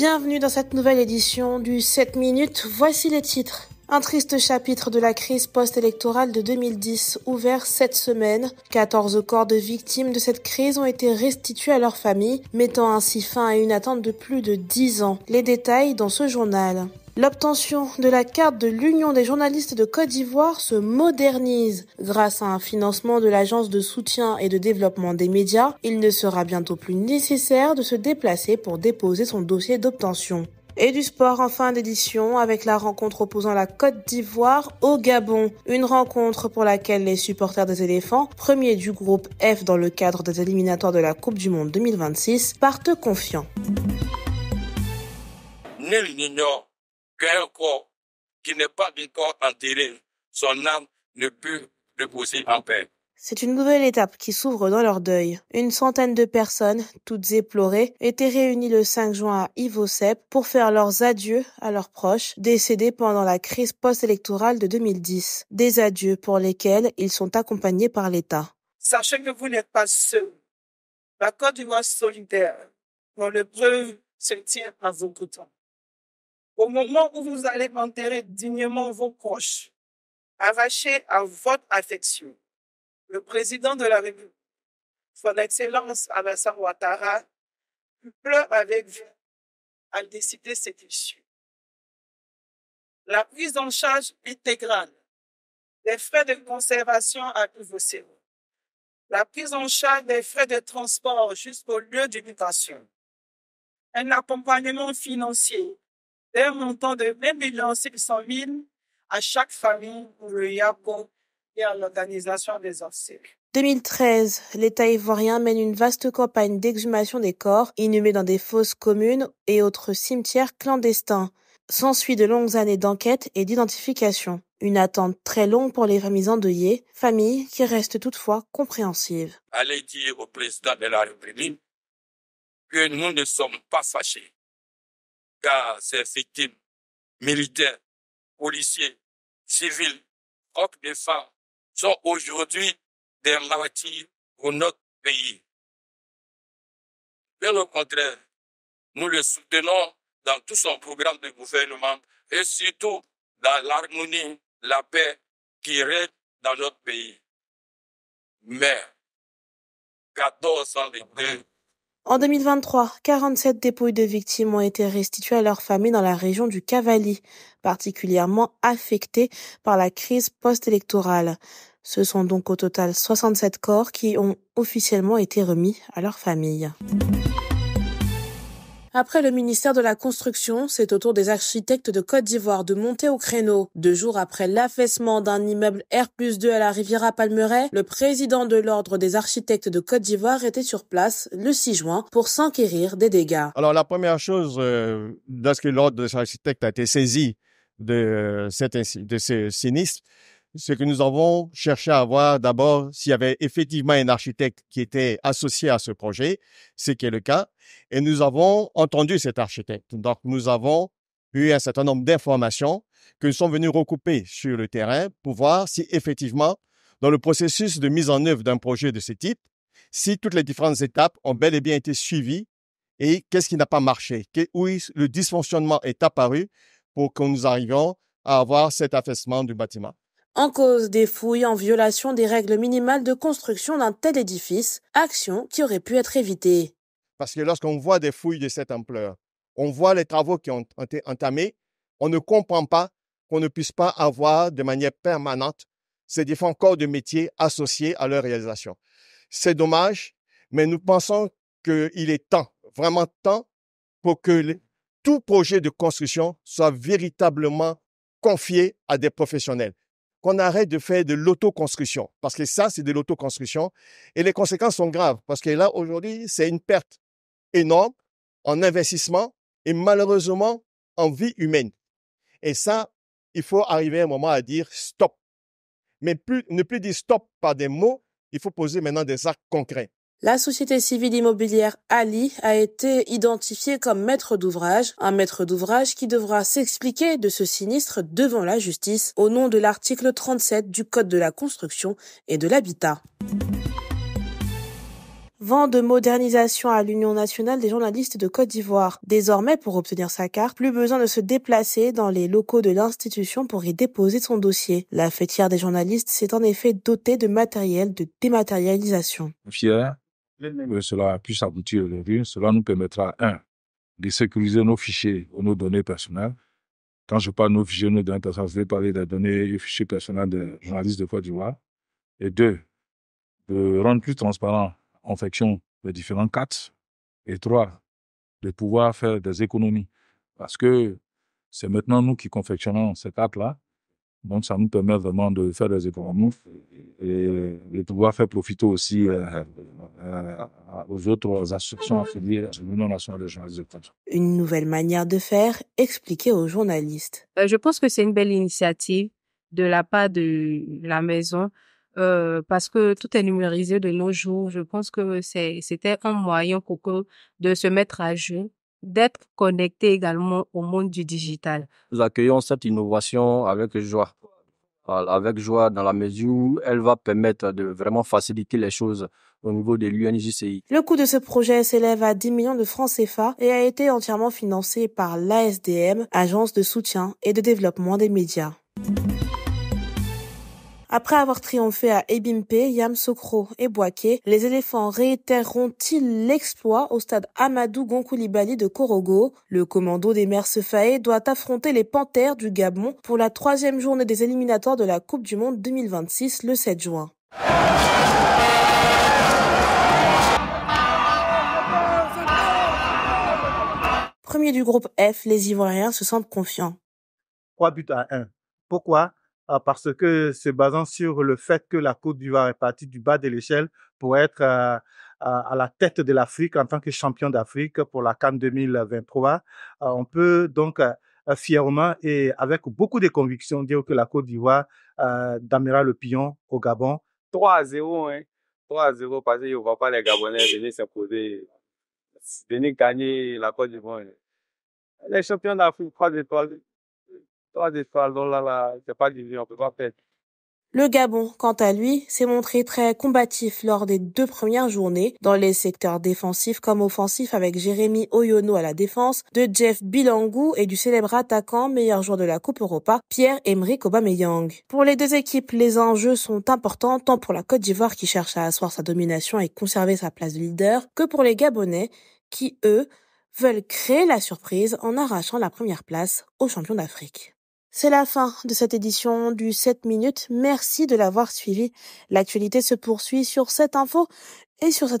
Bienvenue dans cette nouvelle édition du 7 minutes. Voici les titres. Un triste chapitre de la crise post-électorale de 2010 ouvert cette semaine. 14 corps de victimes de cette crise ont été restitués à leurs familles, mettant ainsi fin à une attente de plus de 10 ans. Les détails dans ce journal. L'obtention de la carte de l'Union des journalistes de Côte d'Ivoire se modernise. Grâce à un financement de l'Agence de soutien et de développement des médias, il ne sera bientôt plus nécessaire de se déplacer pour déposer son dossier d'obtention. Et du sport en fin d'édition avec la rencontre opposant la Côte d'Ivoire au Gabon. Une rencontre pour laquelle les supporters des éléphants, premiers du groupe F dans le cadre des éliminatoires de la Coupe du Monde 2026, partent confiants. Nul n'ignore qu'un corps qui n'est pas corps enterré, son âme ne peut reposer en paix. C'est une nouvelle étape qui s'ouvre dans leur deuil. Une centaine de personnes, toutes éplorées, étaient réunies le 5 juin à Ivocep pour faire leurs adieux à leurs proches décédés pendant la crise post-électorale de 2010. Des adieux pour lesquels ils sont accompagnés par l'État. Sachez que vous n'êtes pas seuls. La Côte d'Ivoire solidaire, dont le preuve se tient à vos boutons. Au moment où vous allez enterrer dignement vos proches, arrachez à votre affection, le président de la République, son Excellence Alassane Ouattara, pleure avec vous, à décider cette issue. La prise en charge intégrale des frais de conservation à tous vos cerveaux. la prise en charge des frais de transport jusqu'au lieu d'immigration, un accompagnement financier d'un montant de 20 600 000 à chaque famille pour le Yako à l'organisation des obsèques. 2013, l'État ivoirien mène une vaste campagne d'exhumation des corps inhumés dans des fosses communes et autres cimetières clandestins. S'ensuit de longues années d'enquête et d'identification. Une attente très longue pour les familles endeuillées, familles qui restent toutefois compréhensives. Allez dire au président de la République que nous ne sommes pas fâchés, car ces victimes, militaires, policiers, civils, hommes des femmes, sont aujourd'hui des martyrs pour notre pays. Bien au contraire, nous le soutenons dans tout son programme de gouvernement et surtout dans l'harmonie, la paix qui règne dans notre pays. Mais 14 ans en 2023, 47 dépouilles de victimes ont été restituées à leurs familles dans la région du Cavali, particulièrement affectée par la crise post-électorale. Ce sont donc au total 67 corps qui ont officiellement été remis à leur famille. Après le ministère de la Construction, c'est au tour des architectes de Côte d'Ivoire de monter au créneau. Deux jours après l'affaissement d'un immeuble R2 à la Riviera Palmeret, le président de l'Ordre des architectes de Côte d'Ivoire était sur place le 6 juin pour s'enquérir des dégâts. Alors la première chose, euh, lorsque l'Ordre des architectes a été saisi de, euh, de ce sinistre, c'est que nous avons cherché à voir d'abord s'il y avait effectivement un architecte qui était associé à ce projet, ce qui est le cas, et nous avons entendu cet architecte. Donc, nous avons eu un certain nombre d'informations que nous sommes venus recouper sur le terrain pour voir si effectivement, dans le processus de mise en œuvre d'un projet de ce type, si toutes les différentes étapes ont bel et bien été suivies et qu'est-ce qui n'a pas marché, où le dysfonctionnement est apparu pour que nous arrivions à avoir cet affaissement du bâtiment. En cause des fouilles en violation des règles minimales de construction d'un tel édifice, action qui aurait pu être évitée. Parce que lorsqu'on voit des fouilles de cette ampleur, on voit les travaux qui ont été entamés, on ne comprend pas qu'on ne puisse pas avoir de manière permanente ces différents corps de métier associés à leur réalisation. C'est dommage, mais nous pensons qu'il est temps, vraiment temps, pour que tout projet de construction soit véritablement confié à des professionnels qu'on arrête de faire de l'autoconstruction, parce que ça, c'est de l'autoconstruction, et les conséquences sont graves, parce que là, aujourd'hui, c'est une perte énorme en investissement et malheureusement en vie humaine. Et ça, il faut arriver à un moment à dire stop. Mais ne plus dire stop par des mots, il faut poser maintenant des actes concrets. La société civile immobilière Ali a été identifiée comme maître d'ouvrage, un maître d'ouvrage qui devra s'expliquer de ce sinistre devant la justice au nom de l'article 37 du Code de la construction et de l'habitat. Vent de modernisation à l'Union nationale des journalistes de Côte d'Ivoire. Désormais, pour obtenir sa carte, plus besoin de se déplacer dans les locaux de l'institution pour y déposer son dossier. La fêtière des journalistes s'est en effet dotée de matériel de dématérialisation cela puisse aboutir cela nous permettra, un, de sécuriser nos fichiers ou nos données personnelles. Quand je parle de nos fichiers, nos données personnelles, je vais parler des données et fichiers personnels des journalistes de Côte d'Ivoire. Et deux, de rendre plus transparent en fonction des différents cartes. Et trois, de pouvoir faire des économies. Parce que c'est maintenant nous qui confectionnons ces cartes-là. Donc, ça nous permet vraiment de faire des économies et de pouvoir faire profiter aussi euh, euh, aux autres institutions affiliées à Une nouvelle manière de faire, expliquer aux journalistes. Euh, je pense que c'est une belle initiative de la part de la maison. parce que tout est numérisé de nos jours. Je pense que c'était un moyen pour que de se mettre à jour d'être connecté également au monde du digital. Nous accueillons cette innovation avec joie, avec joie dans la mesure où elle va permettre de vraiment faciliter les choses au niveau de l'UNJCI. Le coût de ce projet s'élève à 10 millions de francs CFA et a été entièrement financé par l'ASDM, Agence de soutien et de développement des médias. Après avoir triomphé à Ebimpe, Yamoussoukro et Boaké, les éléphants réitéreront-ils l'exploit au stade Amadou Gonkoulibali de Korogo Le commando des mers Sefae doit affronter les Panthères du Gabon pour la troisième journée des éliminatoires de la Coupe du Monde 2026 le 7 juin. Premier du groupe F, les Ivoiriens se sentent confiants. 3 buts à 1. Pourquoi euh, parce que se basant sur le fait que la Côte d'Ivoire est partie du bas de l'échelle pour être euh, à, la tête de l'Afrique en tant que champion d'Afrique pour la Cannes 2023, euh, on peut donc fièrement et avec beaucoup de conviction dire que la Côte d'Ivoire euh, Le Pion au Gabon. 3-0, hein. 3-0 parce qu'on ne voit pas les Gabonais venir s'imposer, venir gagner la Côte d'Ivoire. Hein. Les champions d'Afrique, 3 étoiles, le Gabon, quant à lui, s'est montré très combatif lors des deux premières journées, dans les secteurs défensifs comme offensifs avec Jérémy Oyono à la défense, de Jeff Bilangou et du célèbre attaquant, meilleur joueur de la Coupe Europa, Pierre-Emerick Aubameyang. Pour les deux équipes, les enjeux sont importants tant pour la Côte d'Ivoire qui cherche à asseoir sa domination et conserver sa place de leader, que pour les Gabonais qui, eux, veulent créer la surprise en arrachant la première place aux champions d'Afrique. C'est la fin de cette édition du 7 minutes. Merci de l'avoir suivi. L'actualité se poursuit sur cette info et sur cette